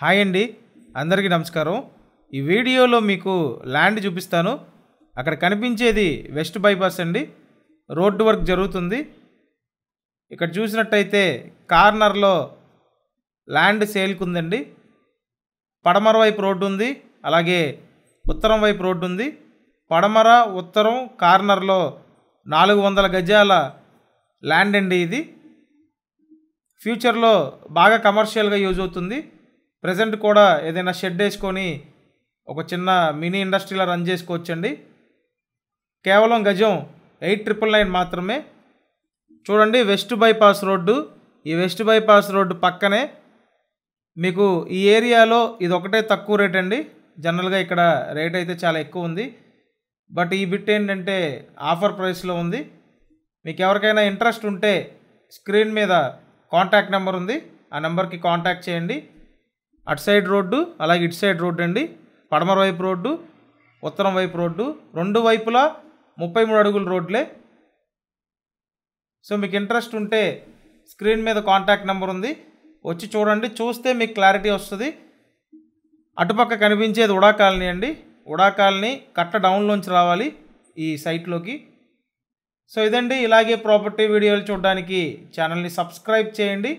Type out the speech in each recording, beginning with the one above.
hi అండి అందరికీ నమస్కారం ఈ వీడియోలో మీకు ల్యాండ్ చూపిస్తాను అక్కడ కనిపించేది వెస్ట్ బైపాస్ అండి రోడ్డు వర్క్ జరుగుతుంది ఇక్కడ చూసినట్టయితే కార్నర్లో ల్యాండ్ ఉందండి పడమర వైపు రోడ్డు ఉంది అలాగే ఉత్తరం వైపు రోడ్డు ఉంది పడమర ఉత్తరం కార్నర్లో నాలుగు వందల గజాల ల్యాండ్ అండి ఇది ఫ్యూచర్లో బాగా కమర్షియల్గా యూజ్ అవుతుంది ప్రజెంట్ కూడా ఏదైనా షెడ్ వేసుకొని ఒక చిన్న మినీ ఇండస్ట్రీలా రన్ చేసుకోవచ్చండి కేవలం గజం ఎయిట్ ట్రిపుల్ నైన్ మాత్రమే చూడండి వెస్ట్ బైపాస్ రోడ్డు ఈ వెస్ట్ బైపాస్ రోడ్డు పక్కనే మీకు ఈ ఏరియాలో ఇది ఒకటే తక్కువ రేట్ అండి జనరల్గా ఇక్కడ రేట్ అయితే చాలా ఎక్కువ ఉంది బట్ ఈ బిట్ ఏంటంటే ఆఫర్ ప్రైస్లో ఉంది మీకు ఎవరికైనా ఇంట్రెస్ట్ ఉంటే స్క్రీన్ మీద కాంటాక్ట్ నెంబర్ ఉంది ఆ నెంబర్కి కాంటాక్ట్ చేయండి అటు సైడ్ రోడ్డు అలాగే ఇటు సైడ్ రోడ్డు అండి పడమర వైపు రోడ్డు ఉత్తరం వైపు రోడ్డు రెండు వైపులా ముప్పై మూడు అడుగుల రోడ్లే సో మీకు ఇంట్రెస్ట్ ఉంటే స్క్రీన్ మీద కాంటాక్ట్ నెంబర్ ఉంది వచ్చి చూడండి చూస్తే మీకు క్లారిటీ వస్తుంది అటుపక్క కనిపించేది ఉడా కాలనీ అండి ఉడా కాలనీ కట్ట డౌన్లోంచి రావాలి ఈ సైట్లోకి సో ఇదండి ఇలాగే ప్రాపర్టీ వీడియోలు చూడడానికి ఛానల్ని సబ్స్క్రైబ్ చేయండి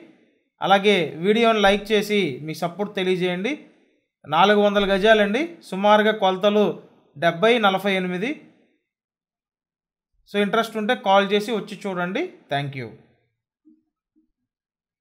అలాగే వీడియోని లైక్ చేసి మీ సపోర్ట్ తెలియజేయండి నాలుగు వందల గజాలండి సుమారుగా కొలతలు డెబ్బై నలభై ఎనిమిది సో ఇంట్రెస్ట్ ఉంటే కాల్ చేసి వచ్చి చూడండి థ్యాంక్ యూ